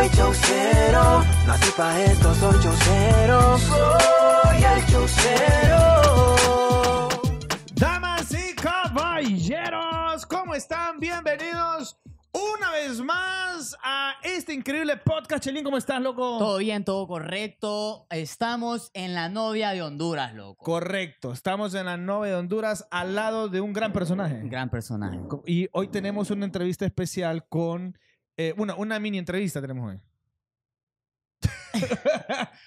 soy chaucero, pa' esto, soy soy el chaucero. Damas y caballeros, ¿cómo están? Bienvenidos una vez más a este increíble podcast. Chelín, ¿cómo estás, loco? Todo bien, todo correcto. Estamos en la novia de Honduras, loco. Correcto, estamos en la novia de Honduras al lado de un gran personaje. Gran personaje. Y hoy tenemos una entrevista especial con eh, una mini entrevista tenemos hoy.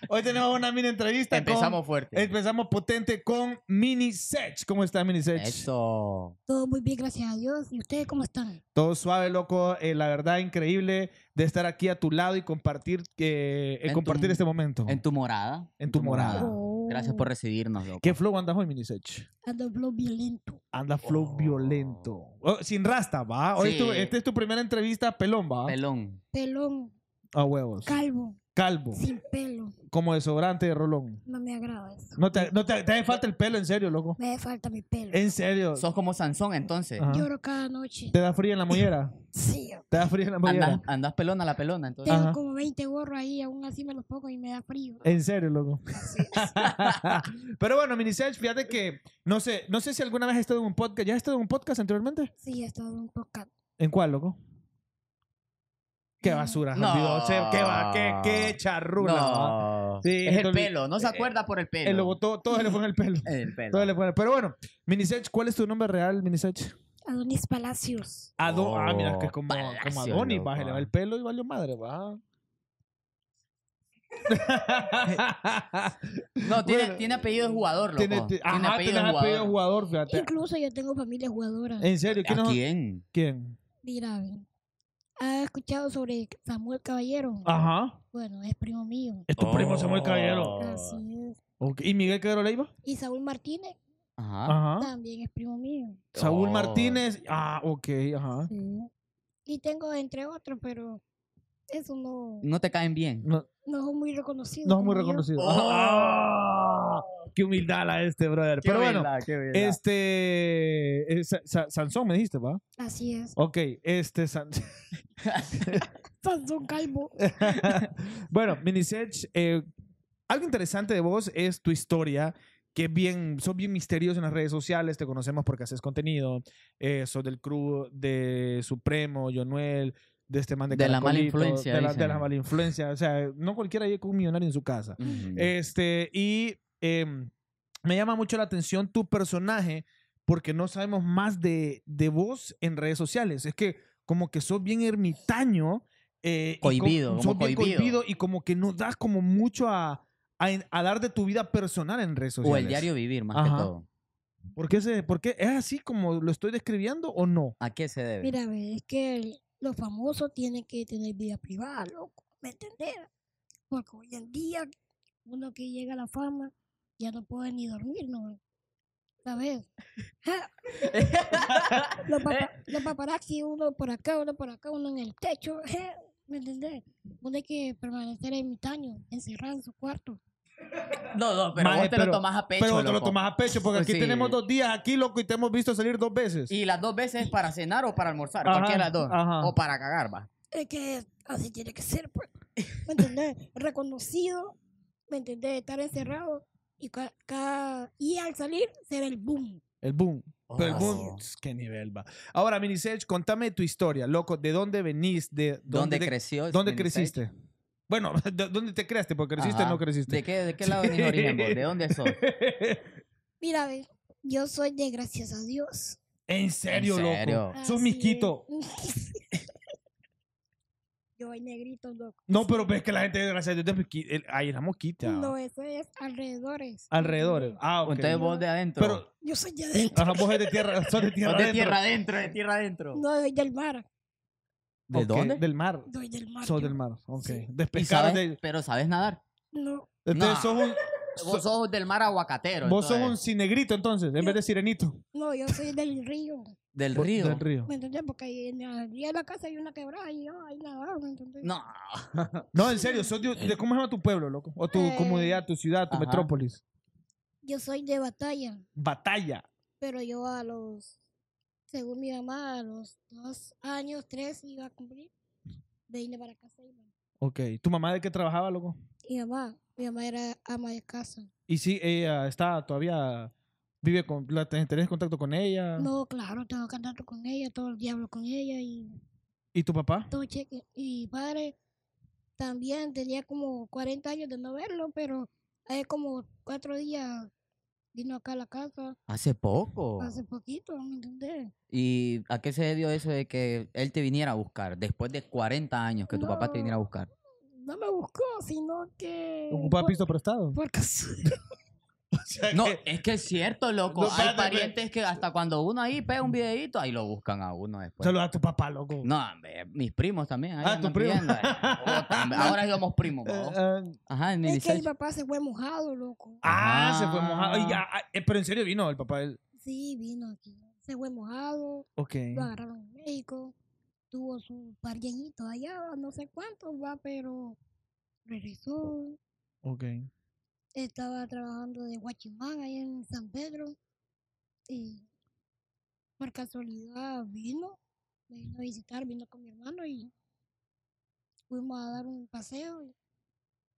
hoy tenemos una mini entrevista. Empezamos fuerte. Empezamos potente con Mini Sech. ¿Cómo está Mini Sech? Eso. Todo muy bien, gracias a Dios. ¿Y ustedes cómo están? Todo suave, loco. Eh, la verdad, increíble de estar aquí a tu lado y compartir, eh, compartir este momento. En tu morada. En tu, morada. morada. Gracias por mm. recibirnos, loco. ¿Qué flow andas hoy, Minisech? Anda flow violento. Anda flow violento. sin rasta, ¿va? esta es tu primera entrevista pelón, ¿va? Pelón. Pelón. A huevos. Calvo calvo. Sin pelo. Como desobrante de rolón. No me agrada eso. No te, no te, hace falta el pelo, en serio, loco. Me hace falta mi pelo. En serio. Sos como Sansón, entonces. Lloro cada noche. ¿Te da frío en la mollera? sí. ¿Te da frío en la mollera? Andas pelona a la pelona, entonces. Tengo como 20 gorros ahí, aún así me los pongo y me da frío. En serio, loco. Pero bueno, Minisage, fíjate que no sé, no sé si alguna vez has estado en un podcast. ¿Ya has estado en un podcast anteriormente? Sí, he estado en un podcast. ¿En cuál, loco? Qué basura, no. qué, qué, qué charrula. es el pelo, no se eh, acuerda por el eh, pelo. El todo, se le ponen el pelo. el pelo. le Pero bueno, Minisech, ¿cuál es tu nombre real, Minisech? Adonis Palacios. ah, mira, que es oh, como, como Adonis, se le va el pelo y valió madre, va. no, tiene, tiene, apellido de jugador, loco. Tiene, tiene apellido, de jugador. Incluso yo tengo familia jugadora. ¿En serio? ¿Quién? ¿A quién? ¿Quién? mira. ¿Has escuchado sobre Samuel Caballero? Ajá. Bueno, es primo mío. Es tu primo Samuel oh. Caballero. Así es. ¿Y Miguel Quedro Leiva? Y Saúl Martínez. Ajá. También es primo mío. Saúl oh. Martínez. Ah, ok, ajá. Y tengo entre otros, pero eso no. No te caen bien. No, no es muy reconocido. No es muy reconocido. Oh. Ah, qué humildad la este, brother. Qué pero humildad, bueno, qué humildad. este. Eh, Sansón me dijiste, ¿va? Así es. Ok, este. Sansón... bueno, Minisech, eh, algo interesante de vos es tu historia que bien, sos bien misterioso en las redes sociales, te conocemos porque haces contenido, eh, sos del crew de Supremo, Jonuel, de este man de, de la mala influencia. De la, mala influencia, o sea, no cualquiera llega con un millonario en su casa. este, y em, me llama mucho la atención tu personaje porque no sabemos más de, de vos en redes sociales. Es que como que sos bien ermitaño. Eh, cohibido, y cohibido. y como que no das como mucho a, a, dar de tu vida personal en redes sociales. O el diario vivir, más que todo. ¿Por qué, se, ¿Por es así como lo estoy describiendo o no? ¿A qué se debe? Mira, es que los famosos tienen que tener vida privada, loco. ¿Me entendés? Porque hoy en día uno que llega a la fama ya no puede ni dormir, ¿no? La vez. los, paparazzi, uno por acá, uno por acá, uno en el techo. ¿Me entendés? Uno hay que permanecer ermitaño, encerrado en su cuarto. No, no, pero vos te lo tomás a pecho. Pero vos te lo tomás a pecho porque pues aquí tenemos dos días aquí, loco, y te hemos visto salir dos veces. Y las dos veces es para cenar o para almorzar, cualquiera de las dos. O para cagar, va. Es que así tiene que ser, pues, ¿Me entendés? Reconocido, ¿me entendés? Estar encerrado y, y al salir se ve el boom. El boom. Pero el boom, oh. qué nivel va. Ahora, Minisage, contame tu historia, loco. ¿De dónde venís? ¿De dónde, creció? ¿Dónde creciste? Bueno, ¿dónde te creaste? Porque creciste o no creciste. ¿De qué, de qué lado venís ¿De dónde sos? Mira, yo soy de gracias a Dios. ¿En serio, loco? soy misquito negritos, No, pero ves pues que la gente, gracias a Dios, pues, ahí la mosquita. No, eso es alrededores. Alrededores. Ah, ok. Entonces vos de adentro. Pero, yo soy de adentro. Ajá, vos de tierra, sos de tierra adentro. de tierra adentro, de tierra adentro. No, soy del mar. ¿De dónde? Del mar. Soy del mar. Soy del mar, ok. Sí. de... Pero sabes nadar. No. Entonces sos un... Vos sos del mar aguacatero. Vos sos un cinegrito entonces, en vez de sirenito. No, yo soy del río. Del río. Del río. ¿Me entiendes? Porque ahí en la casa hay una quebrada y yo ahí la ¿me No. no, en serio, sos de, ¿cómo se llama tu pueblo, loco? O tu eh, comunidad, tu ciudad, tu metrópolis. Yo soy de batalla. Batalla. Pero yo a los, según mi mamá, a los dos años, tres iba a cumplir, de irme para casa. y Ok. ¿Tu mamá de qué trabajaba, loco? Mi mamá mi mamá era ama de casa. ¿Y si ella está todavía, vive con, la, tenés contacto con ella? No, claro, tengo contacto con ella, todo el día hablo con ella y... ¿Y tu papá? Todo cheque. Y padre también tenía como 40 años de no verlo, pero hace como cuatro días vino acá a la casa. ¿Hace poco? Hace poquito, ¿me entendés? ¿Y a qué se dio eso de que él te viniera a buscar después de 40 años que tu papá te viniera a buscar? no me buscó, sino que. ¿Un piso prestado. Por no, es que es cierto, loco. Hay parientes que hasta cuando uno ahí pega un videito, ahí lo buscan a uno después. Solo a tu papá, loco. No, mis primos también. Ah, tu primo. Eh. ahora somos primos. Eh, eh, Ajá, en es que mi papá se fue mojado, loco. Ah, se fue ah. mojado. Ah, pero en serio vino el papá. Sí, vino aquí. Se fue mojado. Ok. Lo agarraron en México tuvo su par allá, no sé cuánto va, pero regresó. Ok. Estaba trabajando de guachimán ahí en San Pedro y por casualidad vino, me vino a visitar, vino con mi hermano y fuimos a dar un paseo.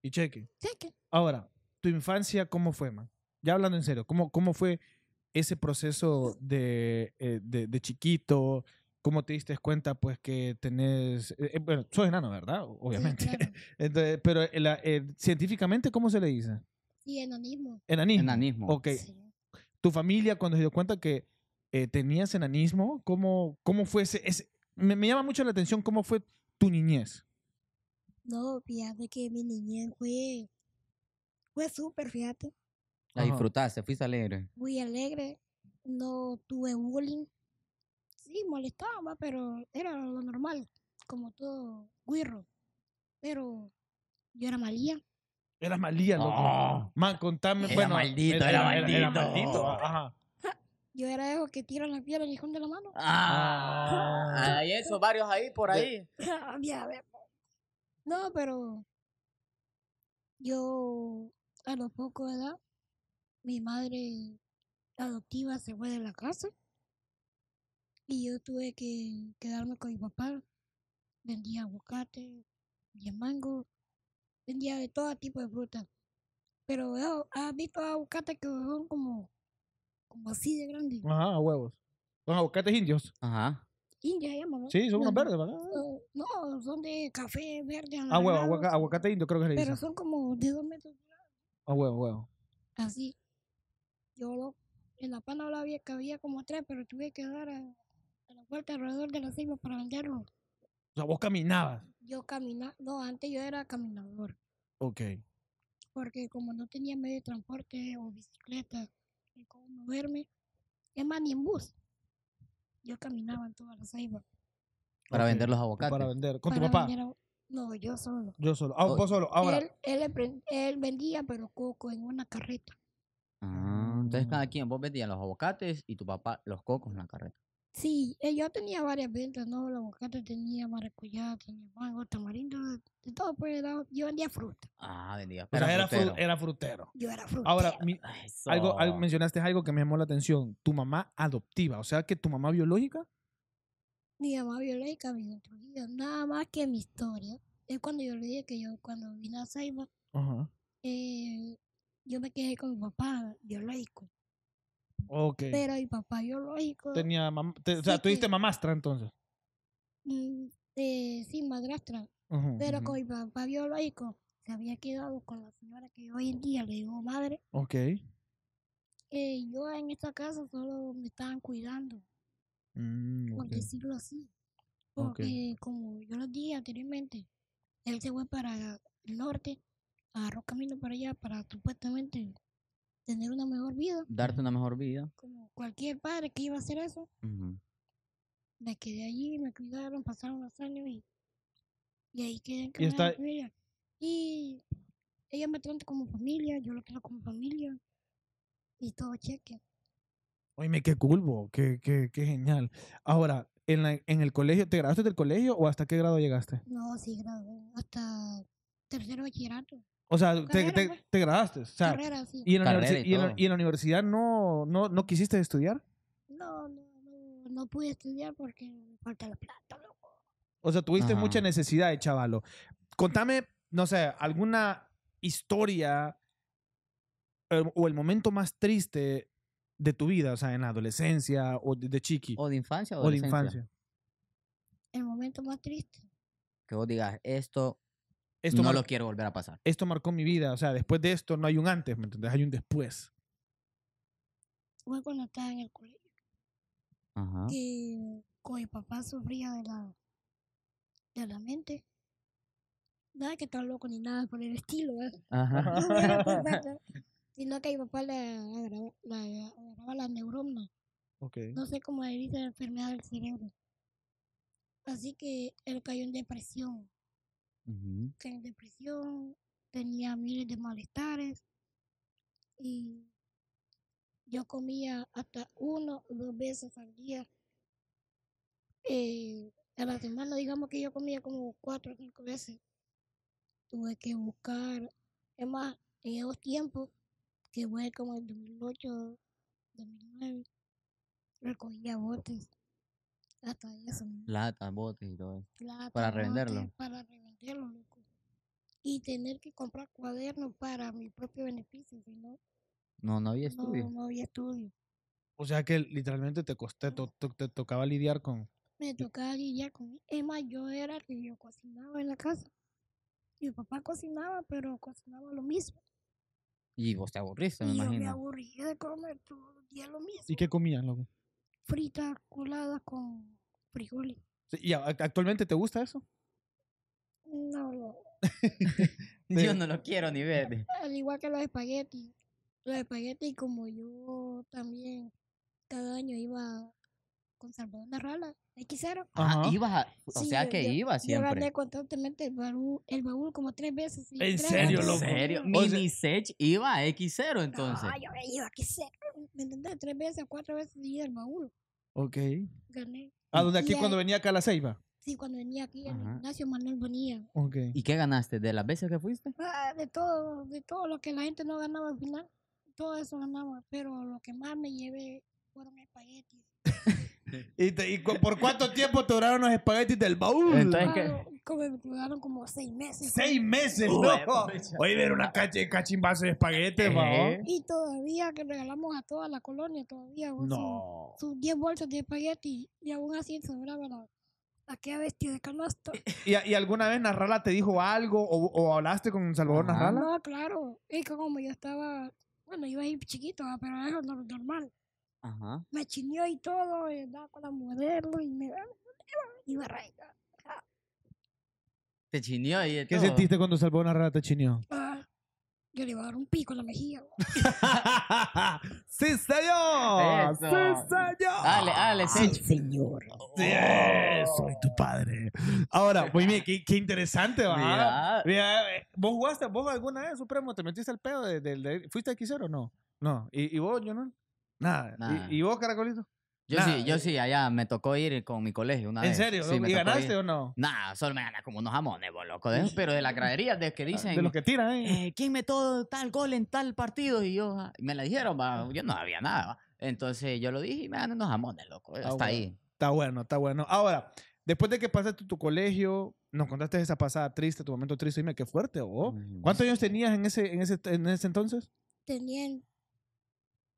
Y, cheque. Cheque. Ahora, tu infancia, ¿cómo fue, man? Ya hablando en serio, ¿cómo, cómo fue ese proceso de, eh, de, de, chiquito, ¿Cómo te diste cuenta, pues, que tenés... Eh, eh, bueno, sos enano, ¿verdad? Obviamente. pero eh, científicamente, ¿cómo se le dice? Sí, enanismo. Enanismo. Enanismo. Ok. Tu familia, cuando se dio cuenta que tenías enanismo, ¿cómo, cómo fue ese...? Me, llama mucho la atención cómo fue tu niñez. No, fíjate que mi niñez fue... Fue súper, fíjate. La disfrutaste, fuiste alegre. Muy alegre. No tuve bullying sí, molestaba, pero era lo normal, como todo guirro. Pero yo era malía. Era malía, loco. contame. Era maldito, era, maldito. Era, Yo era los que tiran la piedra y de la mano. hay ah. Ah. esos varios ahí, por ahí. No, pero yo a lo poco de edad, mi madre adoptiva se fue de la casa. Y yo tuve que quedarme con mi papá. Vendía aguacate, vendía mango, vendía de todo tipo de fruta. Pero has visto aguacates que son como, como así de grandes. Ajá, huevos. Son aguacates indios. Ajá. Indios se mamá? Sí, son unos verdes, ¿verdad? no, son de café verde. Ah, huevo, aguacate, indio creo que el Pero son como de dos metros. Ah, huevo, huevo. Así. Yo en la pana había que había como tres, pero tuve que dar a fuerte alrededor de los para venderlo. O sea, vos caminabas. Yo caminaba, no, antes yo era caminador. Ok. Porque como no tenía medio de transporte o bicicleta, ni cómo moverme, es más, ni en bus. Yo caminaba en todas las ceibas. Para vender los aguacates. Para vender. ¿Con tu papá? No, yo solo. Yo solo. Ah, vos oh, solo. Ahora. Él, vendía, pero coco en una carreta. Ah, entonces cada quien, vos vendías los abocates y tu papá los cocos en la carreta. Sí, eh, yo tenía varias ventas, ¿no? La bocata tenía maracuyá, tenía mango, tamarindo, de, de todo, pues yo vendía fruta. Ah, vendía fruta. era, frutero. era frutero. Yo era frutero. Ahora, algo, algo, mencionaste algo que me llamó la atención, tu mamá adoptiva, o sea que tu mamá biológica. Mi mamá biológica, mi nada más que mi historia. Es cuando yo le dije que yo cuando vine a Saiba, eh, yo me quedé con mi papá biológico. Pero pero mi papá biológico. Tenía o sea, tuviste mamastra entonces. Mm, eh, sí, madrastra. pero con mi papá biológico se había quedado con la señora que hoy en día le digo madre. Ok. Eh, yo en esta casa solo me estaban cuidando. Mm, Por decirlo así. Porque como yo lo dije anteriormente, él se fue para el norte, agarró camino para allá para supuestamente tener una mejor vida. Darte una mejor vida. Como cualquier padre que iba a hacer eso. Me quedé allí, me cuidaron, pasaron los años y, ahí quedé en está... Y ella me trata como familia, yo lo trato como familia y todo cheque. Oye, qué culbo, qué, genial. Ahora, en, la, en el colegio, ¿te graduaste del colegio o hasta qué grado llegaste? No, sí, gradué hasta tercero bachillerato. O sea, te, te, y, en la, universidad no, no, quisiste estudiar? No, no, no, no pude estudiar porque me falta la plata, loco. O sea, tuviste mucha necesidad de eh, chavalo. Contame, no sé, alguna historia eh, o el momento más triste de tu vida, o sea, en la adolescencia o de, chiqui. O de infancia o, o de infancia. El momento más triste. Que vos digas, esto esto no lo quiero volver a pasar. Esto marcó mi vida. O sea, después de esto no hay un antes, ¿me entendés? Hay un después. Fue cuando estaba en el colegio. Ajá. Que con mi papá sufría de la, de la mente. Nada que estar loco ni nada por el estilo, ¿eh? Ajá. Sino que mi papá le agarraba la, neurona. Okay. No sé cómo le dice la enfermedad del cerebro. Así que él cayó en depresión tenía depresión, tenía miles de malestares y yo comía hasta uno o dos veces al día. Eh, a la semana, digamos que yo comía como cuatro o cinco veces. Tuve que buscar, es más, en esos tiempos, que fue como el 2008, 2009, recogía botes. Hasta eso. Plata, botes y todo para Para revenderlo y tener que comprar cuadernos para mi propio beneficio, si no. No, no había estudio. No, había estudio. O sea que literalmente te costé, te tocaba lidiar con. Me tocaba lidiar con. Es más, yo era que yo cocinaba en la casa. Mi papá cocinaba, pero cocinaba lo mismo. Y vos te aburriste, me y imagino. Yo me aburrí de comer todo el día lo mismo. ¿Y qué comían loco? Frita colada con frijoles. ¿Y actualmente te gusta eso? No lo. yo no lo quiero ni ver. Al igual que los espaguetis. Los espaguetis, como yo también cada año iba con Salvador Narrala, X0. Ah, ibas o sea que iba siempre. Yo gané constantemente el baúl, el baúl como tres veces. ¿En serio, loco? ¿En serio? Mini Sech iba a X0 entonces. Ah, yo iba a X0. ¿Me entendés? Tres veces, cuatro veces iba el baúl. Ok. Gané. ¿A ah, donde aquí cuando venía acá a la Ceiba. Sí, cuando venía aquí en gimnasio, Manuel venía. Okay. ¿Y qué ganaste? ¿De las veces que fuiste? Ah, de todo, de todo lo que la gente no ganaba al final. Todo eso ganaba, pero lo que más me llevé fueron espaguetis. ¿Y, ¿Y, por cuánto tiempo te duraron los espaguetis del baúl? Entonces, ah, como, duraron como seis meses. ¿Seis meses? Pues, pues, Oye, ver una de cachimbazo de espaguetes, ¿Eh? Y todavía que regalamos a toda la colonia, todavía. No. Sus, diez bolsas de espaguetis y aún así se Aquella bestia de canasta. ¿Y, y, alguna vez Narrala te dijo algo o, o hablaste con Salvador Narrala? No, claro. Es como yo estaba, bueno, iba a ir chiquito, pero eso es normal. Ajá. Me chineó y todo, y andaba con la modelo y me iba a Te chineó y ¿Qué sentiste cuando Salvador Narrala te chineó? Ah, yo le iba a dar un pico en la mejilla. ¡Sí, señor! ¡Sí, señor! Dale, dale, ah, sí, señor. Sí, soy oh. tu padre. Ahora, pues mira, qué, interesante, Mira. Eh, vos jugaste, vos alguna vez, Supremo, te metiste el pedo del... ¿Fuiste a o no? No. ¿Y, vos, yo no? Nada. Nada. ¿Y, vos, Caracolito? Yo sí, yo eh, sí, allá me tocó ir con mi colegio una vez. ¿En serio? ¿Y ganaste o no? nada solo me ganas como unos jamones, vos, loco. pero de la gradería, de que ah, dicen. De los que tiran, ¿eh? ¿eh? quién metió tal gol en tal partido? Y yo, ah", me la dijeron, va, yo no había nada. Entonces yo lo dije y me gané unos jamones, loco. hasta ahí. Está bueno, está bueno. Ahora, después de que pasaste tu, colegio, nos contaste esa pasada triste, tu momento triste. Dime, qué fuerte, vos. ¿Cuántos años tenías en ese, en ese, en ese entonces? tenía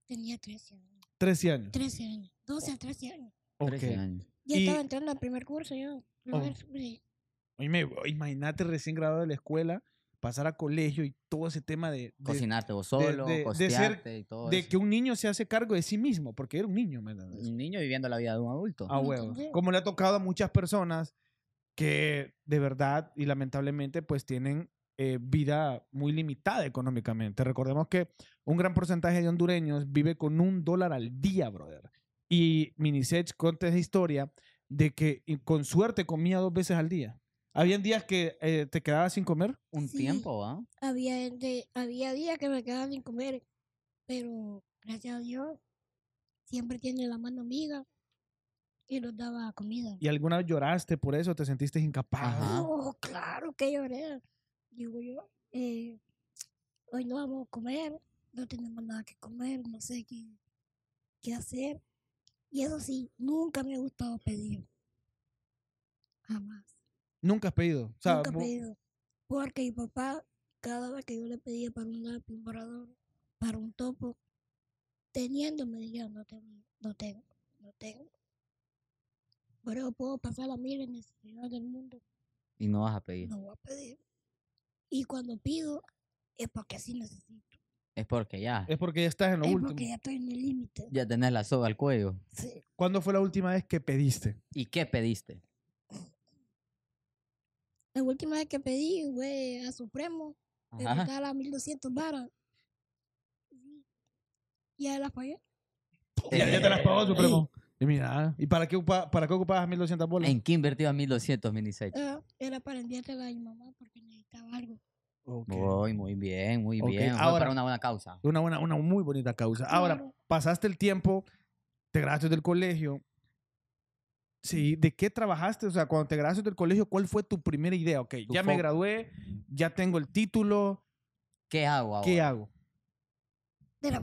Tenía 13 años. 13 años. 13 años. 12 a 13 años. años. Ya estaba entrando al primer curso yo. Oh. imagínate recién graduado de la escuela, pasar a colegio y todo ese tema de... de Cocinarte vos solo, de, costearte y todo De que un niño se hace cargo de sí mismo, porque era un niño, ¿me Un niño viviendo la vida de un adulto. Ah, huevo. Como le ha tocado a muchas personas que de verdad y lamentablemente pues tienen eh, vida muy limitada económicamente. Recordemos que un gran porcentaje de hondureños vive con un dólar al día, brother. Y Minisech cuenta esa historia de que con suerte comía dos veces al día. ¿Habían días que eh, te quedabas sin comer? Un tiempo, ¿ah? Había, había días que me quedaba sin comer, pero gracias a Dios siempre tiene la mano amiga y nos daba comida. ¿Y alguna vez lloraste por eso? ¿Te sentiste incapaz? ¡Oh, claro que lloré digo yo, eh, hoy no vamos a comer, no tenemos nada que comer, no sé qué, qué hacer. Y eso sí, nunca me ha gustado pedir. Jamás. Nunca has pedido. nunca he pedido. Porque mi papá, cada vez que yo le pedía para un lápiz, para un topo, teniéndome, me decía, no tengo, no tengo, no tengo. Pero puedo pasar la mil señor del mundo. Y no vas a pedir. No voy a pedir. Y cuando pido, es porque así necesito. Es porque ya. Es porque ya estás en lo es último. Porque ya estoy en el límite. Ya tenés la soga al cuello. Sí. ¿Cuándo fue la última vez que pediste? ¿Y qué pediste? La última vez que pedí, güey, a Supremo. Me a 1200 varas. Ya las pagué. Ya, ya te las pagó Supremo. Y mira, ¿y para qué, para qué ocupabas 1200 bolas? ¿En qué invertías 1200, 1.600? era para día a mi mamá porque necesitaba algo. Okay. Muy, bien, muy bien. Ahora, para una buena causa. Una, buena, una muy bonita causa. Ahora, pasaste el tiempo, te graduaste del colegio. Sí, ¿de qué trabajaste? O sea, cuando te graduaste del colegio, ¿cuál fue tu primera idea? Ok, ya me gradué, ya tengo el título. ¿Qué hago ahora? ¿Qué hago? De la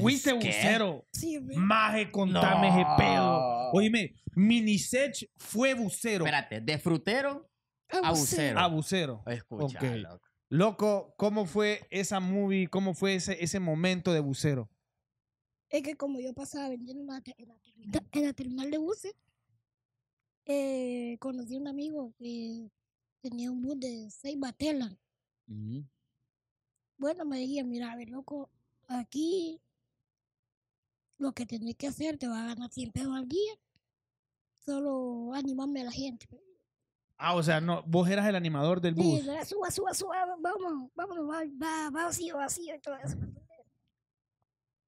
Fuiste bucero. Sí, Maje, contame no. pedo. Oíme, Minisech fue bucero. Espérate, de frutero a bucero. A bucero. Escucha, loco. ¿cómo fue esa movie? ¿Cómo fue ese, ese momento de bucero? Es que como yo pasaba vendiendo en la, terminal, de buses, eh, conocí a un amigo que tenía un bus de seis batelas. Bueno, me dije, mira, a ver, loco, aquí lo que tenés que hacer, te va a ganar 100 pesos al día. Solo animarme a la gente. Pues. Ah, o sea, no, vos eras el animador del bus. Sí, suba, suba, suba, vamos, vamos, va, va, vacío, vacío eso.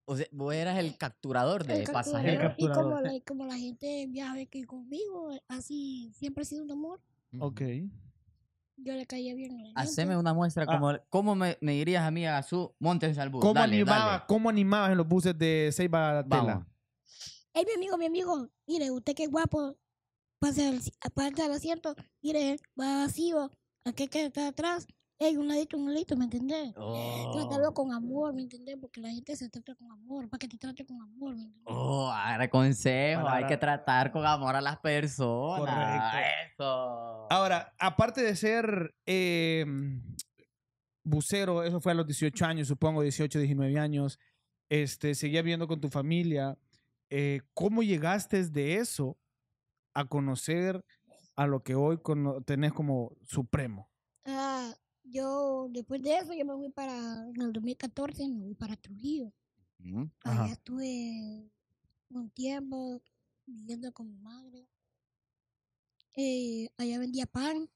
O sea, vos eras el eh, capturador de pasajeros. Y como la, como la gente viaja aquí conmigo, así siempre ha sido un amor. Ok. Yo le caía bien. Haceme una muestra. Ah. Como, ¿Cómo me, dirías a mí a su Montes de bus? ¿Cómo, ¿Cómo animabas en los buses de Seiba Tela? Ey mi amigo, mi amigo. Mire, usted qué guapo. Pase al, asiento. Mire, va vacío. Aquí que está atrás. Ey, un ladito, un ladito, ¿me entendés? Trátalo oh. con amor, ¿me entendés? Porque la gente se trata con amor, para que te trate con amor, ¿me Oh, ahora consejo, hay que tratar con amor a las personas. Correcto. Ahora, aparte de ser em, bucero, eso fue a los 18 años, supongo, 18, 19 años, este, seguía viviendo con tu familia. Eh, ¿Cómo llegaste de eso a conocer a lo que hoy tenés como supremo? Ah, yo después de eso yo me fui para, en el 2014 me fui para Trujillo. Allá estuve un tiempo viviendo con mi madre. Eh, allá vendía pan,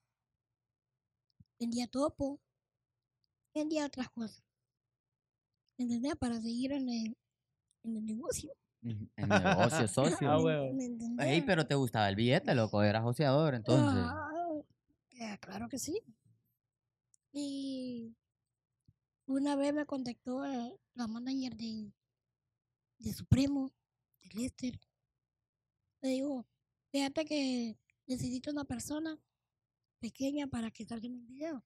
vendía topo, vendía otras cosas. ¿Entendés? Para seguir en el, en el negocio. En el negocio, socio. Ah, ah pero te gustaba el billete, loco. Eras sociador entonces. Ah, claro que sí. Y una vez me contactó eh, la manager de, de su primo, de Lester. Me dijo, fíjate que necesito una persona pequeña para que salga el video.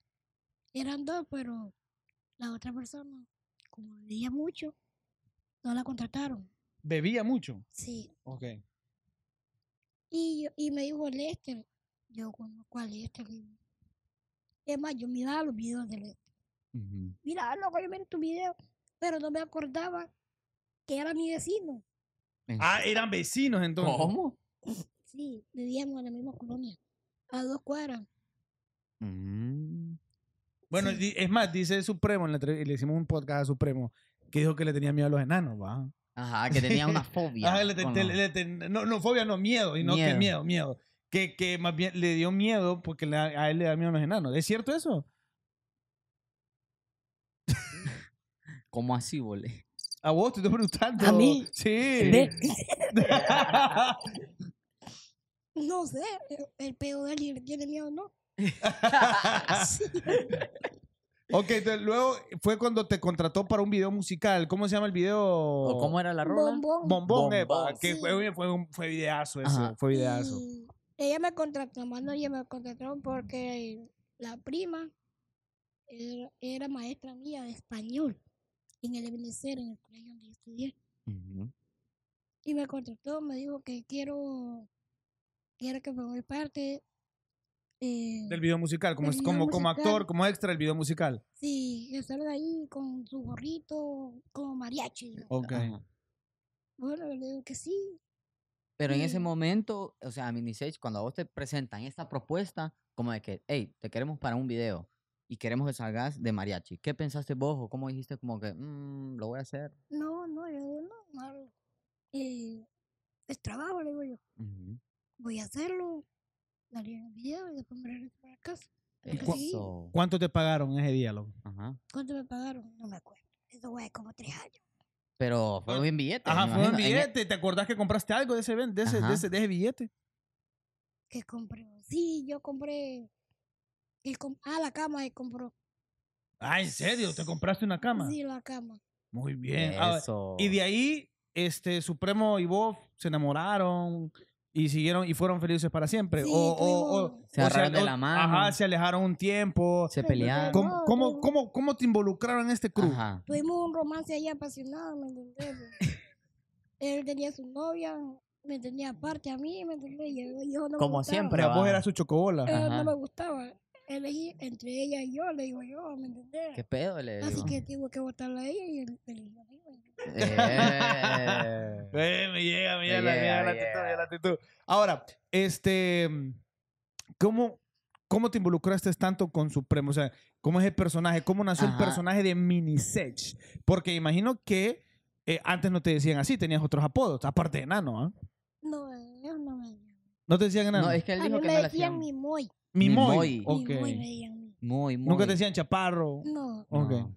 Eran dos, pero la otra persona, como bebía mucho, no la contrataron. ¿Bebía mucho? Sí. Ok. Y, y me dijo Lester, yo ¿cuál es Lester, es más, yo miraba los videos de Leto. Uh Mira, loco, yo miré tu video, pero no me acordaba que era mi vecino. Ah, eran vecinos entonces. ¿Cómo? Sí, vivíamos en la misma colonia, a dos cuadras. Mm. Bueno, es más, dice Supremo, le hicimos un podcast a Supremo, que dijo que le tenía miedo a los enanos, ¿va? Ajá, que tenía una fobia. Ajá, no, no, fobia, no, miedo, y no que miedo, miedo. Que, que más bien le dio miedo porque a él le da miedo a los enanos. ¿Es cierto eso? ¿Cómo así, bolé? A vos te estoy preguntando. ¿A mí? Sí. no sé, el pedo de alguien tiene miedo, ¿no? Ok, entonces luego fue cuando te contrató para un video musical. ¿Cómo se llama el video? ¿Cómo era la rola? Bombón. Bombón, Eh, que fue, fue, videazo eso, fue videazo. Ella me contrató, más ella me contrató porque la prima era, maestra mía de español en el Ebenezer, en el colegio donde yo estudié. Y me contrató, me dijo que quiero, quiero que me parte eh, del video musical, como, como, como actor, como extra del video musical. Sí, estar ahí con su gorrito, como mariachi. okay Bueno, le digo que sí. Pero en ese mm. momento, o sea, a Minisage, cuando a vos te presentan esta propuesta, como de que, hey, te queremos para un video y queremos que salgas de mariachi, ¿qué pensaste vos o cómo dijiste como que, mm, lo voy a hacer? No, no, yo no, no. es trabajo, le digo yo. Voy a hacerlo, daría el video y después me regreso para casa. ¿Cuánto te pagaron ese diálogo? Ajá. ¿Cuánto me pagaron? No me acuerdo. Eso fue como tres años. Pero fue un billete. Ajá, fue un e billete. ¿Te acordás que compraste algo de ese, de ese, de ese, billete? ¿Qué compré? Sí, yo compré. el ah, la cama ¿y compró. Ah, ¿en serio? ¿Te compraste una cama? Sí, la cama. Muy bien. y de ahí, este, Supremo y vos se enamoraron, y siguieron y fueron felices para siempre. o, se de la mano. Ajá, se alejaron un tiempo. Se pelearon. ¿Cómo, cómo, cómo, te involucraron en este club? Tuvimos un romance ahí apasionado, ¿me entendés? Él tenía su novia, me tenía aparte a mí, ¿me entendés? Y yo no Como siempre. Pero vos era su chocobola. no me gustaba. Elegí entre ella y yo, le digo yo, ¿me entendés? ¿Qué pedo le digo? Así que tuve que votarla ahí y él eh. me llega, me llega, la, Ahora, este, ¿cómo, ¿cómo te involucraste tanto con Supremo? O sea, ¿cómo es el personaje? ¿Cómo nació el personaje de Minisech? Porque imagino que eh, antes no te decían así, tenías otros apodos, aparte de Nano, ¿ah? No, no me ¿No te decían nano, No, es que él dijo que me decían Mimoy. Mimoy. ok Mimoy me muy, muy. ¿Nunca te decían chaparro? No.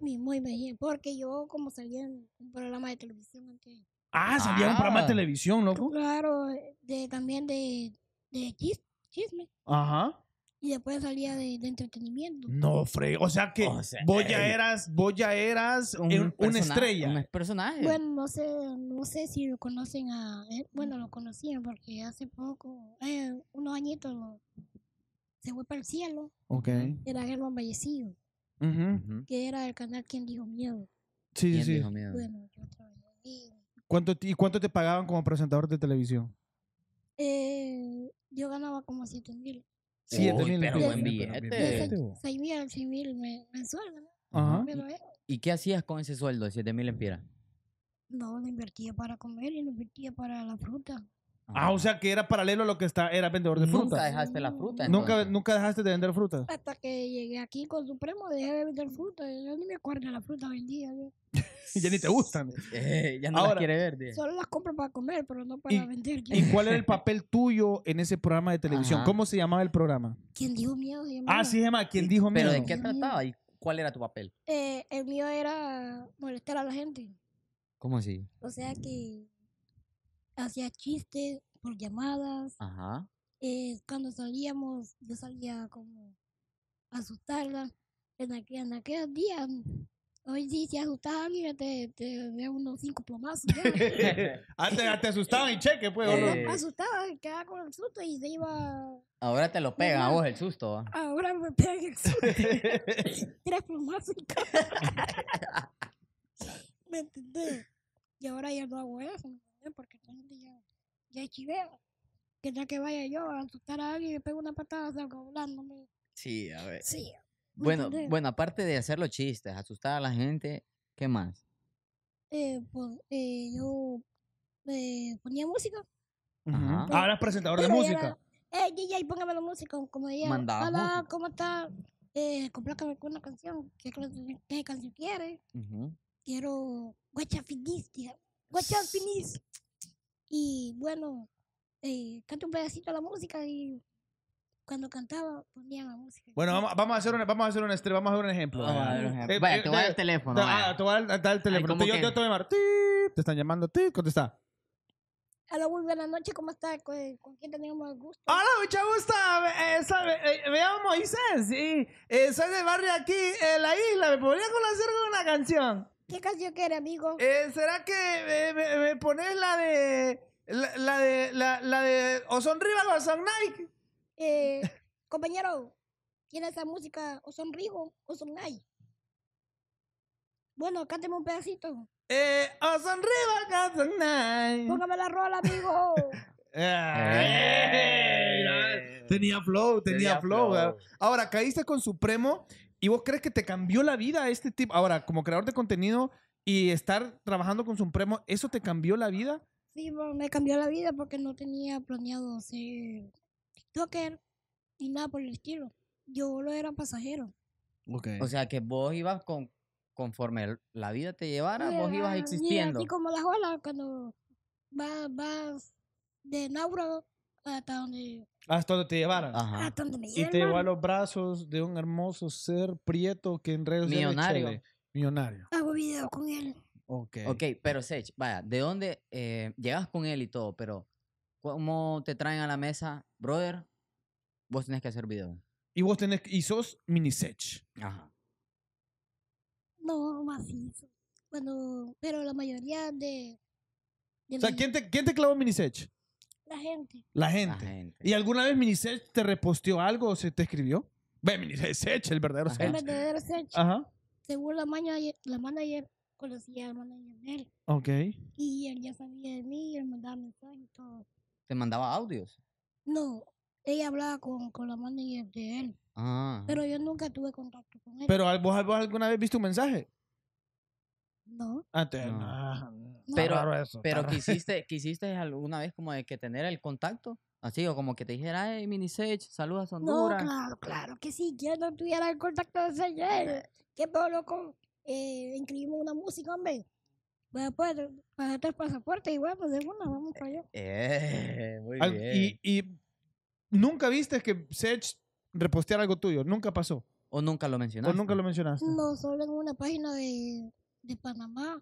muy me porque yo como salía en un programa de televisión antes. Ah, salía en un ah. programa de televisión, loco. Claro, de, también de, de chisme. Ajá. Y después salía de, de entretenimiento. No, Frey. O sea que o sea, eh, ya eras, ya eras un, una estrella. Un personaje. Bueno, no sé, no sé si lo conocen a. él, eh, bueno, lo conocían porque hace poco, eh, unos añitos se fue para el cielo okay. era Germán Vallecillo, uh que era el canal quien dijo miedo. Sí, sí, sí, dijo miedo? Bueno, yo trabajé ¿Cuánto, ¿Y cuánto te pagaban como presentador de televisión? Eh, yo ganaba como 7 mil. 7 mil, pero buen billete. 6 mil, 6 mil mensual, Ajá. Eh, ¿Y qué hacías con ese sueldo de 7 mil empiras? No, lo invertía para comer y lo invertía para la fruta. Ah, o sea que era paralelo a lo que está, era vendedor de fruta. Nunca dejaste la fruta. Nunca, nunca dejaste de vender fruta. Hasta que llegué aquí con Supremo dejé de vender fruta. Yo ni me acuerdo de la fruta vendía. ya ni te gustan. Eh, ya no las quiere ver. Solo las compro para comer, pero no para vender. ¿Y cuál era el papel tuyo en ese programa de televisión? ¿Cómo se llamaba el programa? ¿Quién dijo miedo? Ah, sí, Gemma, ¿quién dijo miedo? ¿Pero de qué trataba y cuál era tu papel? Eh, el mío era molestar a la gente. ¿Cómo así? O sea que hacía chistes por llamadas. Ajá. Eh, cuando salíamos, yo salía como a asustarla. En, aquel en aquellos días, hoy sí, si te a alguien, te, te unos cinco plomazos. antes ah, ah, te asustaban y cheque, pues. No, eh, asustaba, quedaba con el susto y se iba. Ahora te lo pega a vos el susto. ¿ah? Ahora me pega el susto. Tres plomazos ¿Me entendés? Y ahora ya no hago eso. ¿eh? porque esta gente ya, ya chiveo. Que ya que vaya yo a asustar a alguien y pego una patada, salgo hablándome Sí, a ver. Sí. Bueno, bueno, aparte de hacer los chistes, asustar a la gente, ¿qué más? Eh, pues, eh, yo eh, ponía música. Ajá. Ahora es presentador de música. eh, DJ, póngame la música, como ella. Hola, ¿cómo está? Eh, complácame con una canción. ¿Qué, canción quieres? Quiero guacha finística. Watch Finis. Y bueno, eh, canto un pedacito la música y cuando cantaba ponían la música. Bueno, vamos, vamos a hacer un, vamos a hacer un stream vamos a un ejemplo. Eh, eh, te voy a eh, el teléfono. te voy a teléfono. yo, te voy a llamar. Te están llamando. ¡Tip! Contesta. Hola, muy buenas noches, ¿cómo estás? ¿Con, quién tenemos el gusto? Hola, mucho gusto. veamos me llamo Moisés soy del barrio aquí, en la isla. ¿Me podría conocer con una canción? ¿Qué canción quieres, amigo? Eh, ¿Será que eh, me, pones la de. La, la de. La, la de. O Rival o Son Nike? Eh, compañero, es esa música O Rigo o Son Nike. Bueno, cánteme un pedacito. Eh, sonríe o Son Nike. Póngame la rola, amigo. Eh. tenía flow, tenía, flow. flow. Ahora, caíste con Supremo ¿Y vos crees que te cambió la vida este tipo? Ahora, como creador de contenido y estar trabajando con Supremo, ¿eso te cambió la vida? Sí, me cambió la vida porque no tenía planeado ser TikToker ni nada por el estilo. Yo lo era pasajero. O sea que vos ibas con, conforme la vida te llevara, vos ibas existiendo. Y así como las olas, cuando vas, de Nauro hasta donde hasta donde te llevaran. Ajá. Hasta ah, donde me Y te llevó a los brazos de un hermoso ser prieto que en redes Millonario. Millonario. Hago video con él. Ok. Ok, pero Sech, vaya, ¿de dónde eh, llegas con él y todo? Pero, ¿cómo te traen a la mesa? Brother, vos tenés que hacer video. Y vos tenés, y sos mini Sech. Ajá. No, más Bueno, pero la mayoría de... o sea, ¿quién te, ¿quién te clavó mini Sech? La gente. La gente. ¿Y alguna vez Minisech te reposteó algo o se te escribió? Ve, Minisech, el verdadero Sech. El verdadero Sech. Ajá. Según la manager, la manager conocía al manager de él. Ok. Y él ya sabía de mí y él mandaba mensajes y todo. ¿Te mandaba audios? No, ella hablaba con, con la manager de él. Ah. Pero yo nunca tuve contacto con él. ¿Pero vos, vos alguna vez viste un mensaje? No. Ah, ah, pero pero quisiste, quisiste alguna vez como de que tener el contacto. Así, o como que te dijera, hey, Seth, saludas a Honduras. No, claro, claro que sí, yo no tuviera el contacto de ayer. Eh, ¿Qué todo loco? Eh, inscribimos una música, hombre. Bueno, pues, para el pasaporte y pues de una, vamos para allá. Eh, eh muy bien. Y, nunca viste que Sech reposteara algo tuyo, nunca pasó. O nunca lo mencionaste. O nunca lo mencionaste. No, solo en una página de, de Panamá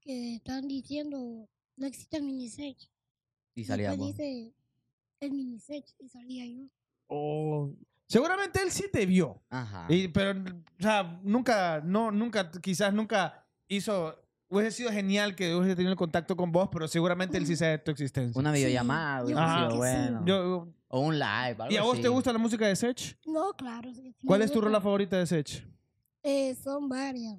que están diciendo no existe el Sech Y salía dice el y salía yo. Oh. Seguramente él sí te vio. Ajá. Y, pero, o sea, nunca, no, nunca, quizás nunca hizo. Hubiese sido genial que hubiese tenido el contacto con vos, pero seguramente él sí sabe de tu existencia. Una videollamada, sí, o un live. ¿Y a vos te gusta la música de Sech? No, claro. ¿Cuál es tu rola favorita de Sech? Eh, son varias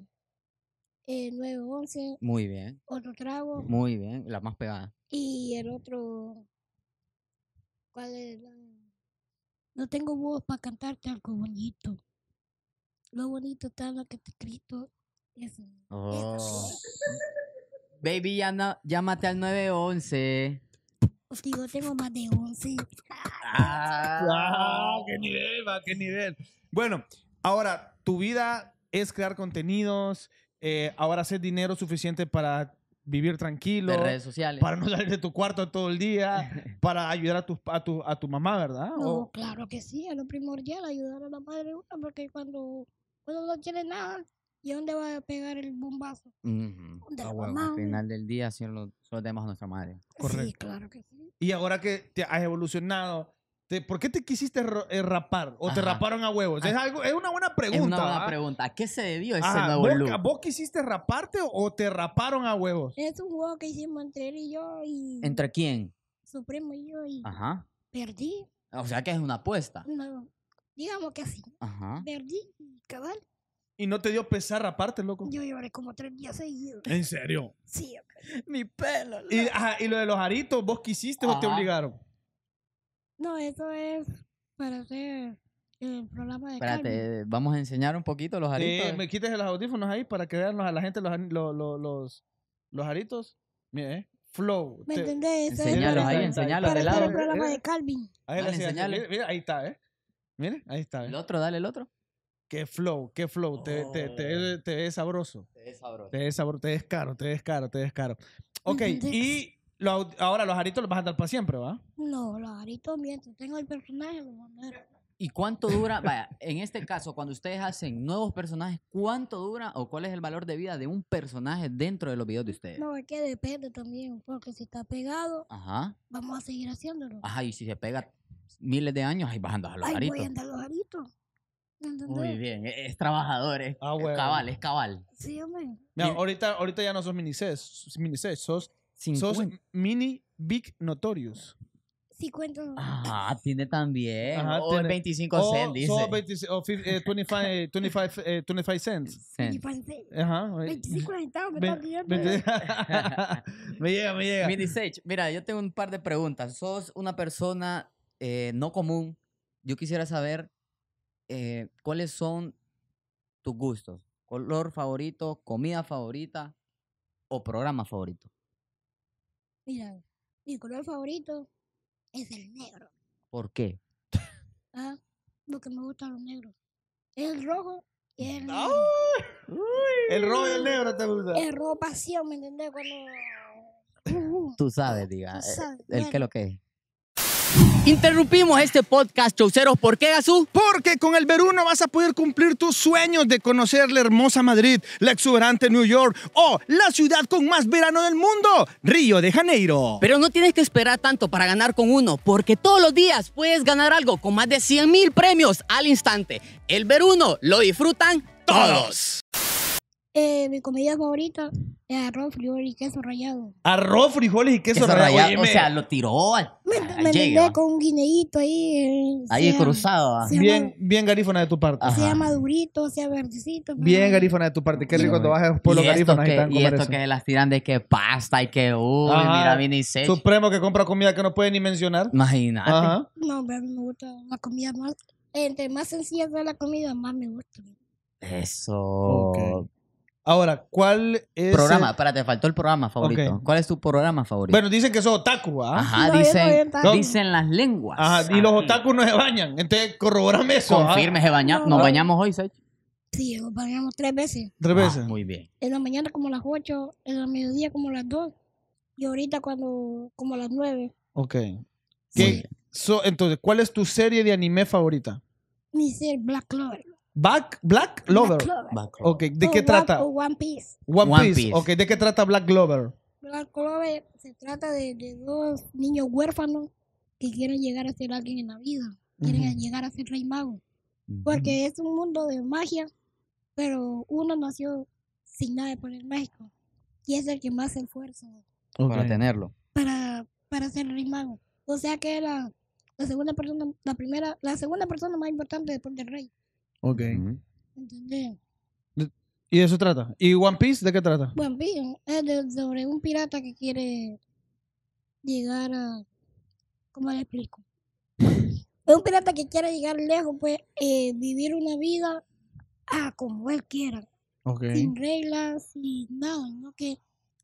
eh, 911. Muy bien. Otro trago. Muy bien, la más pegada. Y el otro. ¿Cuál es? La... No tengo voz para cantarte algo bonito. Lo bonito está lo que te escrito. Oh. Baby, llámate al 911. Os digo, tengo más de 11. Ah. Ah, ¡Qué nivel, va! ¡Qué nivel! Bueno, ahora, tu vida es crear contenidos, eh, ahora haces dinero suficiente para vivir tranquilo. redes sociales. Para no salir de tu cuarto todo el día, para ayudar a tu, a tu, a tu mamá, ¿verdad? No, claro que sí, es lo primordial, ayudar a la madre porque cuando, cuando no tienes nada, ¿y dónde va a pegar el bombazo? Ah, al final del día, solo, solo tenemos a nuestra madre. Correcto. Sí, claro que sí. Y ahora que te has evolucionado, ¿Por qué te quisiste eh, rapar? ¿O te raparon a huevos? Es, ah, algo, es una buena pregunta. Es una buena pregunta. ¿A qué se debió ese nuevo vos, look? ¿Vos quisiste raparte o te raparon a huevos? Es un juego que hicimos entre él y yo y... ¿Entre quién? Supremo y yo y... Ajá. Perdí. O sea que es una apuesta. No, digamos que así. Ajá. Perdí, cabal. ¿Y no te dio pesar raparte, loco? Yo lloré como tres días seguidos. ¿En serio? Sí. ok. Mi pelo. Loco. Y, ajá, ¿Y lo de los aritos, vos quisiste o te obligaron? No, eso es para hacer el programa de Espérate, eh, vamos a enseñar un poquito los aritos. Sí, eh. me quites los audífonos ahí para que vean a la gente los, los, los, los aritos. Mira, eh. Flow. ¿Me entendés? Enseñalos ahí, enseñalos de lado. el programa de eh, Calvin. Ahí, mira, ahí está, ¿eh? Mire, ahí está. El otro, dale el otro. Qué flow, qué flow. Te, te, te, oh. sabroso. Te es sabroso. Te es sabroso, te es caro, te es caro, te es caro. Ok, y ahora los aritos los vas a andar para siempre, ¿va? No, los aritos mientras tengo el personaje los ¿Y cuánto dura? Vaya, en este caso, cuando ustedes hacen nuevos personajes, ¿cuánto dura o cuál es el valor de vida de un personaje dentro de los videos de ustedes? No, es que depende también, porque si está pegado, vamos a seguir haciéndolo. Ajá, y si se pega miles de años, ahí vas a andar los ahí Voy a andar los aritos. Muy bien, e-, es, trabajador, es, ah, cabal, es cabal. Sí, hombre. Mira, ahorita, ahorita ya no sos minises, sos Sos mini big notorious. cuento. Ah, tiene también. Ajá, o 25 eh, eh, eh, cents, dice. 25, 25, 25 cents. 25 centavos, me me llega, me llega. Mini Sage, mira, yo tengo un par de preguntas. Sos una persona no común. Yo quisiera saber cuáles son tus gustos. Color favorito, comida favorita o programa favorito. Mira, mi color favorito es el negro. ¿Por qué? Ah, porque me gustan los negros. El rojo y el negro. El rojo y el negro te gusta. El rojo pasión, ¿me entendés? Tú sabes, diga. el, el que lo que es. Interrumpimos este podcast, Chauceros. ¿Por qué, Gazú? Porque con el Veruno vas a poder cumplir tus sueños de conocer la hermosa Madrid, la exuberante New York o la ciudad con más verano del mundo, Río de Janeiro. Pero no tienes que esperar tanto para ganar con uno, porque todos los días puedes ganar algo con más de 100 mil premios al instante. El Veruno lo disfrutan todos. Eh, mi comida favorita es eh, arroz, frijoles y queso rallado. Arroz, frijoles y queso, queso rallado. o sea, lo tiró al. Me, me con un guineíto ahí. Eh, ahí cruzado. bien, bien garífona de tu parte. Sea madurito, sea verdecito. Pues. Bien garífona de tu parte. Qué rico cuando vas a los pueblos que y, están y esto que las tiran de que pasta y que uy, mira, viene Supremo que compra comida que no puede ni mencionar. Imagínate. No, pero me gusta la comida más. Entre más sencilla sea la comida, más me gusta. Eso. Ahora, ¿cuál es. Programa, espérate, faltó el programa favorito. ¿Cuál es tu programa favorito? Bueno, dicen que son otaku, ¿ah? Ajá, dicen, dicen las lenguas. Ajá, y los otakus no se bañan. Entonces, corroborame eso. ¿ah? Confirme, se nos bañamos hoy, Sech. Sí, nos bañamos tres veces. Tres ah, veces. Muy bien. En la mañana como a las ocho, en la mediodía como a las dos, y ahorita cuando como a las nueve. Ok. entonces, ¿cuál es tu serie de anime favorita? Mi serie Black Clover. Black Lover. Black Clover. ¿de qué oh, trata? One Piece. One, Piece. ¿de qué trata Black Clover? Black Clover se trata de, dos niños huérfanos que quieren llegar a ser alguien en la vida. Quieren llegar a ser rey mago. Porque es un mundo de magia, pero uno nació sin nada por el méxico Y es el que más se esfuerza. Para tenerlo. Para, para ser rey mago. O sea que era la segunda persona, la primera, la segunda persona más importante después del rey. Ok. ¿Entendés? ¿Y de eso trata? ¿Y One Piece de qué trata? One Piece es sobre un pirata que quiere llegar a... ¿Cómo le explico? Es un pirata que quiere llegar lejos, pues eh, vivir una vida a ah, como él quiera. Sin reglas, sin nada, ¿no? Que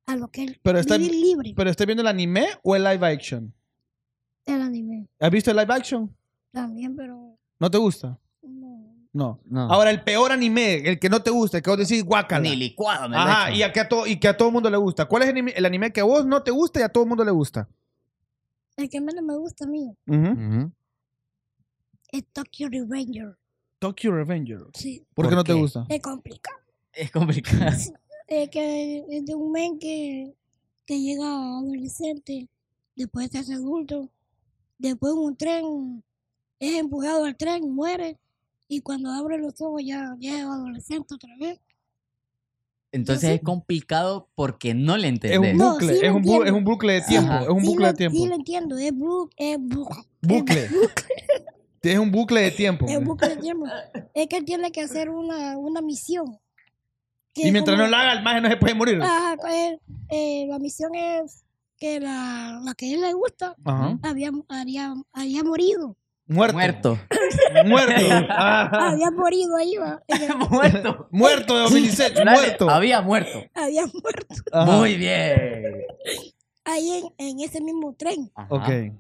a lo que él pero está, vivir libre. ¿Pero está viendo el anime o el live action? El anime. ¿Has visto el live action? También, pero... ¿No te gusta? No. no. Ahora, el peor anime, el que no te gusta, que vos decís guacala. Ni licuado, Ajá, y, que a todo, y que a todo mundo le gusta. ¿Cuál es el, anime que a vos no te gusta y a todo el mundo le gusta? El que menos me gusta a mí. Es Tokyo Revenger. Tokyo Revenger. Sí. ¿Por, qué no te gusta? Es complicado. Es complicado. Es que es de un men que, que llega adolescente, después se hace adulto, después en un tren, es empujado al tren, muere, y cuando abre los ojos ya, es adolescente otra vez. Entonces es complicado porque no le entendés. Es un bucle, es, un bucle de tiempo, es un sí bucle entiendo, es, bu es un bucle de tiempo. Es un bucle de tiempo. es que tiene que hacer una, una misión. y mientras no la haga, el mago no se puede morir. Pues, eh, eh, la misión es que la, que a él le gusta había, había, había morido. Muerto. Muerto. muerto. Había morido ahí, va. muerto. Muerto de 2018. muerto. Había muerto. Había muerto. Muy bien. Ahí en, ese mismo tren. okay Ok.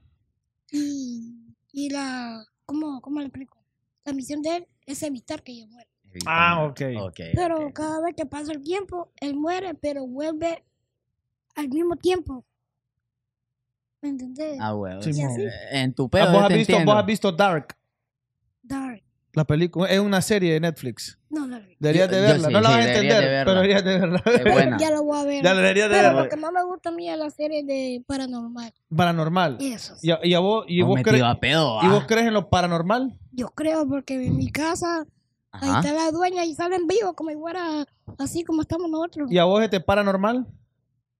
Y, y, la. ¿cómo, ¿Cómo le explico? La misión de él es evitar que yo muera. Ah, ok. okay pero cada vez que pasa el tiempo, él muere, pero vuelve al mismo tiempo. ¿Me Ah, en tu pedo. Ah, ¿Vos, has visto, ¿Vos has visto Dark? Dark. La película es una serie de Netflix. No la vi. Deberías de verla. no la vas a entender, pero deberías de verla. Es ya la voy a ver. pero Lo que más me gusta a mí es la serie de paranormal. Paranormal. Eso. ¿Y, vos, ah. crees? en lo paranormal? Yo creo porque en mi casa ahí está la dueña y salen vivos como igual así como estamos nosotros. ¿Y a vos este paranormal?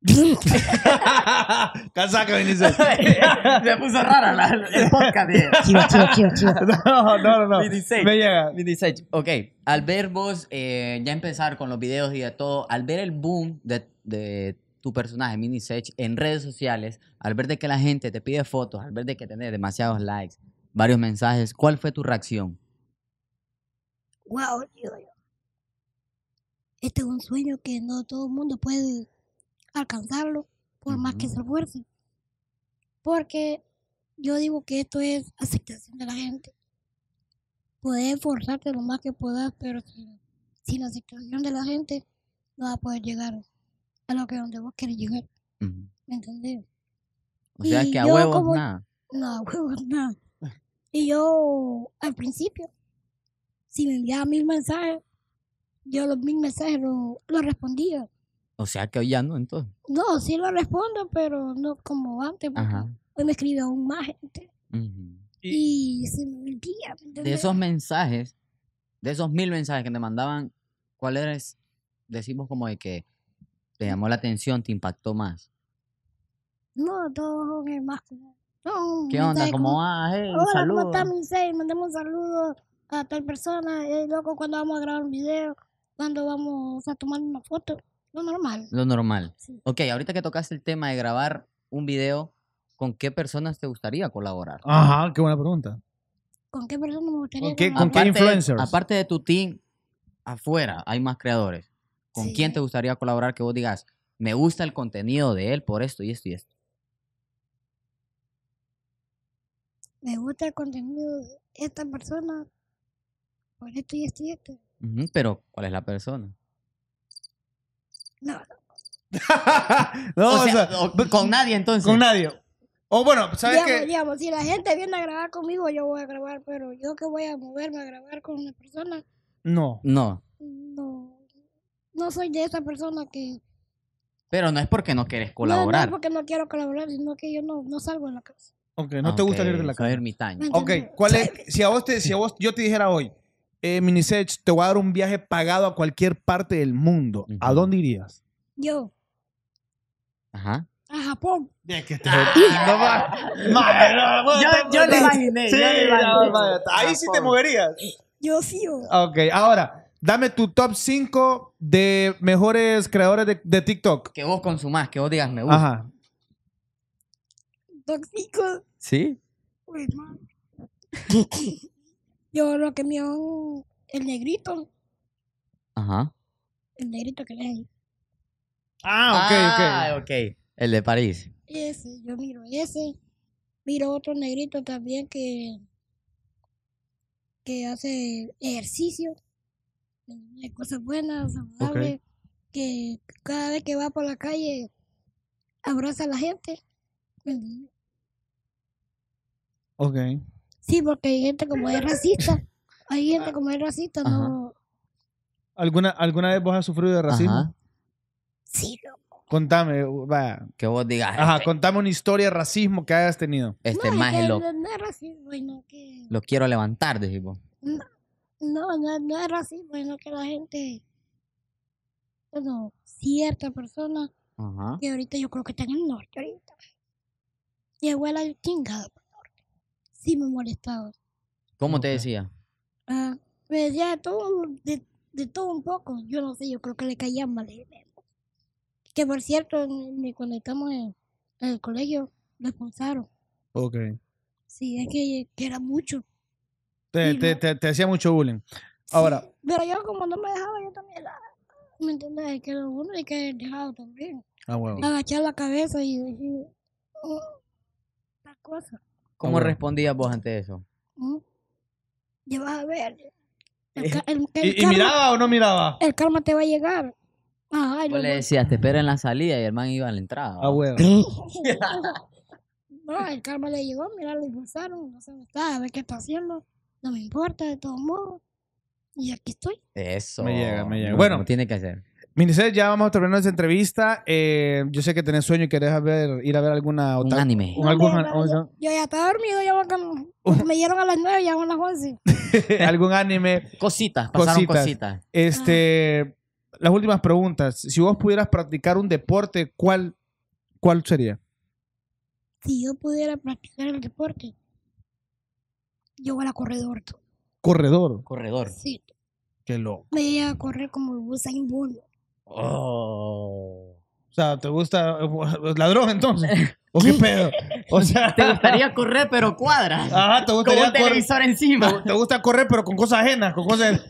Casaca, Minisech? Se puso rara la, el De... No, no, no. Minisech. Me llega. Minisech. Ok. Al ver vos, eh, ya empezar con los videos y de todo, al ver el boom de, tu personaje, Minisech, en redes sociales, al ver de que la gente te pide fotos, al ver de que tenés demasiados likes, varios mensajes, ¿cuál fue tu reacción? Wow, yo, Este es un sueño que no todo el mundo puede alcanzarlo, por más que se esfuerce. Porque yo digo que esto es aceptación de la gente. Puedes esforzarte lo más que puedas, pero sin, la aceptación de la gente no vas a poder llegar a lo que donde vos querés llegar. ¿Me entendés? O y sea que a huevos nada. No, a huevos nada. Y yo al principio, si me enviaba mil mensajes, yo los mil mensajes los lo respondía. O sea que hoy ya no, entonces. No, sí lo respondo, pero no como antes, porque hoy me escribe aún más gente. y, se me De esos mensajes, de esos mil mensajes que te mandaban, ¿cuál eres? Decimos como de que te llamó la atención, te impactó más. No, todo el más ¿Qué onda? ¿Cómo vas? hola, saludo. ¿cómo Mandemos un a tal persona. Es eh, loco, cuando vamos a grabar un video? cuando vamos a tomar una foto? Lo normal. Lo normal. Ok, ahorita que tocaste el tema de grabar un video, ¿con qué personas te gustaría colaborar? Ajá, qué buena pregunta. ¿Con qué personas me gustaría ¿Con colaborar? ¿Con qué influencers? aparte de tu team, afuera hay más creadores. ¿Con quién te gustaría colaborar que vos digas, me gusta el contenido de él por esto y esto y esto? Me gusta el contenido de esta persona por esto y esto y esto. pero, ¿cuál es la persona? No. no, con nadie entonces. Con nadie. O bueno, ¿sabes si la gente viene a grabar conmigo, yo voy a grabar, pero yo que voy a moverme a grabar con una persona. No. No. No. soy de esa persona que. Pero no es porque no quieres colaborar. No, es porque no quiero colaborar, sino que yo no, no salgo en la casa. Ok, no te gusta salir de la casa. ermitaño. Ok, ¿cuál es? Si a vos, te, si a vos yo te dijera hoy, eh, Minisech, te voy a dar un viaje pagado a cualquier parte del mundo, ¿a dónde irías? Yo. Ajá. A Japón. Es que te... Ah. Ah, no, ma... yo, yo le imaginé. Sí, yo ahí sí te moverías. Yo sí. Ok, ahora, dame tu top 5 de mejores creadores de, TikTok. Que vos consumás, que vos digas me gusta. Ajá. Top 5. ¿Sí? Uy, Yo lo que es el negrito. Ajá. El negrito que leí. Ah, ok, ok. Ah, ok. El de París. Ese, yo miro ese. Miro otro negrito también que, que hace ejercicio. Hay cosas buenas, saludables. Que cada vez que va por la calle abraza a la gente. Ok. Sí, porque hay gente como es racista. Hay gente ah. como es racista, no. ¿Alguna, ¿Alguna vez vos has sufrido de racismo? Sí, loco. Contame, Que vos digas. Ajá, este contame una historia de racismo que hayas tenido. Este no, es no, es racismo, sino que. Lo quiero levantar, decís vos. No, no, no, es racismo, sino que la gente. Bueno, cierta persona. Ajá. Que ahorita yo creo que está en el norte ahorita. y la la chingada sí me molestaba. ¿Cómo te decía? Ah, me decía de todo, de, todo un poco. Yo no sé, yo creo que le caía mal. Que por cierto, cuando estamos en, el colegio, me expulsaron. Ok. Sí, es que, era mucho. Te, te, te, te, hacía mucho bullying. Ahora. pero yo, como no me dejaba, yo también. ¿Me entendía que lo uno y que dejado también. Ah, Agachar la cabeza y decir. Oh, Ah, ¿Cómo respondías vos ante eso? Mm. Ya a ver. Eh, ¿Y, miraba o no miraba? El karma te va a llegar. le decías, te espera en la salida y el man iba a la entrada. Ah, huevo. no, el karma le llegó, mira, lo impulsaron, no se está, a ver qué está haciendo. No me importa, de todos modos. Y aquí estoy. Eso. Me llega, me llega. bueno tiene que hacer. Minister, ya vamos a terminar esta entrevista. Eh, yo sé que tenés sueño y querés ir a ver alguna otra. Un anime. yo, ya estaba dormido, ya van, uh. me dieron a las nueve, ya van las once. algún anime. Cositas, pasaron cositas. Este, ah. las últimas preguntas. Si vos pudieras practicar un deporte, ¿cuál, cuál sería? Si yo pudiera practicar el deporte, yo voy a corredor. Corredor. Corredor. Sí. Qué loco. Me iba a correr como Usain Bolt. Oh. O sea, ¿te gusta eh, ladrón, entonces? ¿O qué pedo? O sea, te gustaría correr, pero cuadras. Ajá, te gustaría. Con televisor encima. Te, gusta correr, pero con cosas ajenas, con cosas.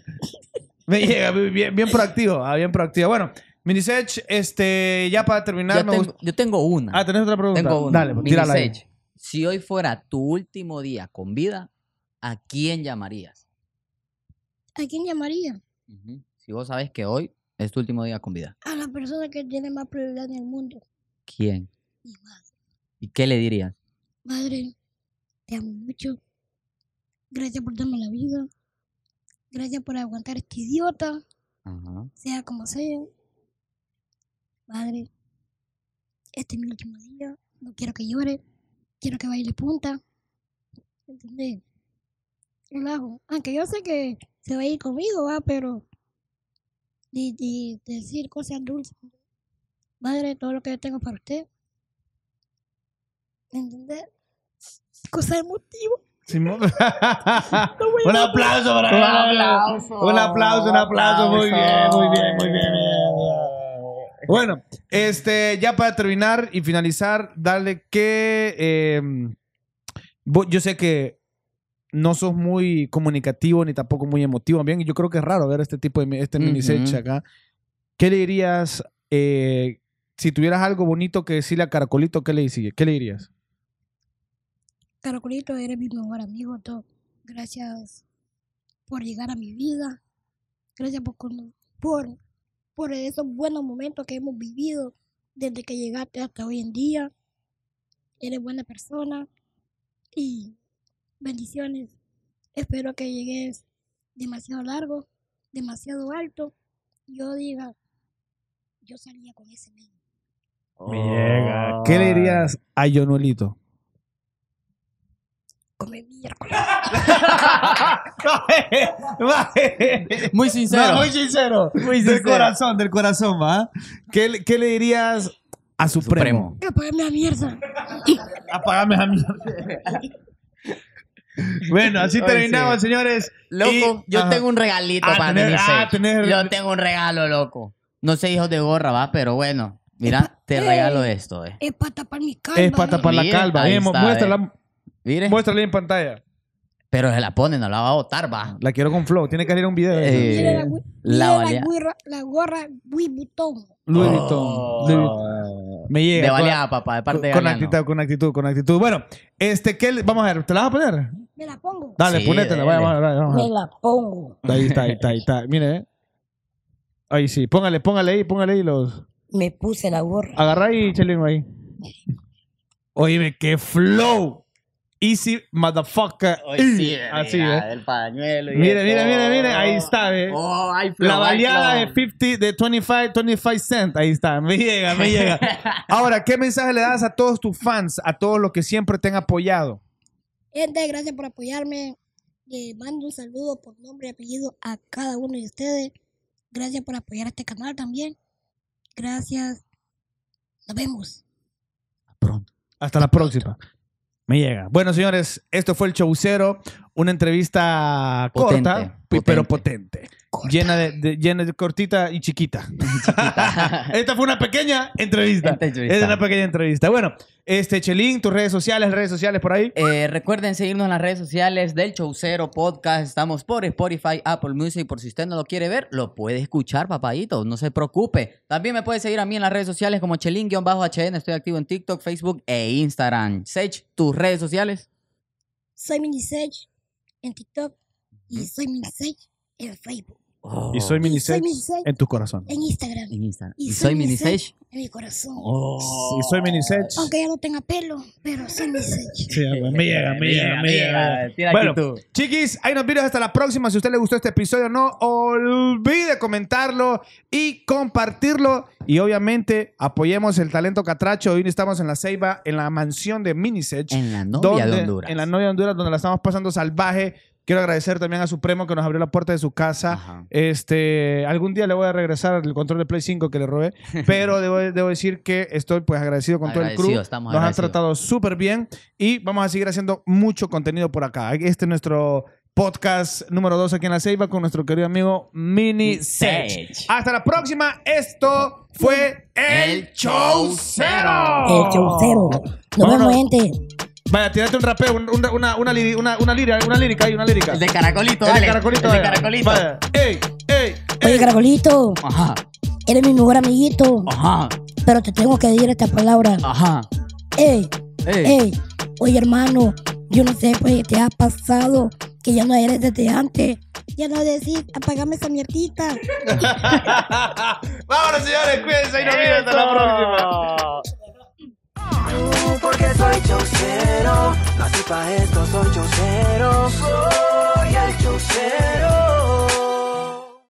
Eh, bien, bien proactivo, ah, bien proactivo. Bueno, Minisech, este, ya para terminar. Yo, tengo, una. Ah, tenés otra pregunta. Tengo una. Dale, pues, Minisech, si hoy fuera tu último día con vida, ¿a quién llamarías? ¿A quién llamaría? Si vos sabes que hoy es tu último día con vida. A la persona que tiene más prioridad en el mundo. ¿Quién? Mi madre. ¿Y qué le dirías? Madre, te amo mucho. Gracias por darme la vida. Gracias por aguantar a este idiota. Sea como sea. Madre, este es mi último día. No quiero que llore. Quiero que baile punta. ¿Entendés? Relajo. Aunque yo sé que se va a ir conmigo, va, pero ni, decir cosas dulces. Madre, todo lo que yo tengo para usted. ¿Entendés? Cosa emotiva. Simón. un aplauso para un aplauso. Un aplauso, un aplauso. Muy bien, muy bien, muy bien, Bueno, este, ya para terminar y finalizar, dale que em, yo sé que no sos muy comunicativo ni tampoco muy emotivo. Bien, yo creo que es raro ver este tipo de este acá. ¿Qué le dirías? Eh, si tuvieras algo bonito que decirle a Caracolito, ¿qué le, ¿qué le dirías? Caracolito, eres mi mejor amigo, todo. Gracias por llegar a mi vida. Gracias por, por, por esos buenos momentos que hemos vivido desde que llegaste hasta hoy en día. Eres buena persona y Bendiciones. Espero que llegues demasiado largo, demasiado alto. Yo diga, yo salía con ese niño. Oh. ¿Qué le dirías a Yonolito? Come miércoles. muy sincero. muy sincero. Muy Del corazón, del corazón, ¿va? ¿Qué, le dirías a Supremo? Supremo. Apagame a mierda. Apagame a mierda. Bueno, así terminamos, señores. Loco, yo tengo un regalito ah, para ah, tener, Yo tengo un regalo, loco. No sé, hijos de gorra, va, pero bueno. Mira, te regalo esto. Eh. Es para tapar mi calva. Es para la calva. Muestra muéstrala, eh. en pantalla. Pero se la pone, no la va a botar, va. La quiero con flow. Tiene que salir un video. Eh, la, gorra, la gorra Louis Vuitton. Louis Vuitton. Oh. Me llega. De baleada, papá, de parte de Con actitud, con actitud, con actitud. Bueno, este, ¿qué? Vamos a ver, ¿te la vas a poner? Me la pongo. Dale, sí, vaya, vaya, Me la pongo. Ahí está, ahí está, ahí está. Mire, eh. Ahí sí, póngale, póngale ahí, póngale ahí los. Me puse la gorra. Agarra ahí, Chelín, ahí. Oíme, qué flow. Easy motherfucker. Así, Así, ¿eh? pañuelo. mire, mire, mire, mire, ahí está, ¿eh? Oh, flow, la baleada de 50, de 25, 25 cent. Ahí está, me llega, me llega. Ahora, ¿qué mensaje le das a todos tus fans, a todos los que siempre te han apoyado? Gente, gracias por apoyarme. Le mando un saludo por nombre y apellido a cada uno de ustedes. Gracias por apoyar este canal también. Gracias. Nos vemos. Hasta la próxima. Me llega. Bueno, señores, esto fue el Showcero. Una entrevista corta, pero potente. Llena de, llena de cortita y chiquita. Esta fue una pequeña entrevista. Es una pequeña entrevista. Bueno, este Chelín, tus redes sociales, redes sociales por ahí. Eh, recuerden seguirnos en las redes sociales del Chaucero Podcast. Estamos por Spotify, Apple Music. Por si usted no lo quiere ver, lo puede escuchar, papadito. No se preocupe. También me puede seguir a mí en las redes sociales como Chelín-HN. Estoy activo en TikTok, Facebook e Instagram. Sech, tus redes sociales. Soy Minisech en TikTok y soy Minisech en Facebook. Y soy oh. Minisech en tu corazón. En Instagram. En Instagram. Y, soy Minisech en mi corazón. Y oh. soy Minisech. Aunque ya no tenga pelo, pero soy Minisech. Sí, me llega, me llega, Bueno, chiquis, ahí nos vemos hasta la próxima. Si a usted le gustó este episodio, no olvide comentarlo y compartirlo. Y obviamente apoyemos el talento catracho. Hoy estamos en la Ceiba, en la mansión de Minisech. En la novia de Honduras. En la novia de Honduras, donde la estamos pasando salvaje Quiero agradecer también a Supremo que nos abrió la puerta de su casa. Este, algún día le voy a regresar el control de Play 5 que le robé, pero debo, decir que estoy pues agradecido con todo el crew. nos han tratado súper bien y vamos a seguir haciendo mucho contenido por acá. Este es nuestro podcast número 2 aquí en La Ceiba con nuestro querido amigo Mini Sech. Hasta la próxima. Esto fue El Show Cero. El Show Cero. gente. Vaya, tírate un rapeo, una, una, una, una, una lírica, una lírica una lírica. El de caracolito, El de caracolito. El de caracolito. Vaya. Ey, ey, Oye, Caracolito, Ajá, eres mi mejor amiguito, ajá, pero te tengo que decir esta palabra. ajá. Ey, Ey, oye, hermano, yo no sé pues, qué te ha pasado, que ya no eres desde antes. Ya no decís, apagame esa mierdita. Vámonos, señores, cuídense y nos vemos hasta la próxima porque soy chocero, Así para esto, soy chocero, soy el chocero.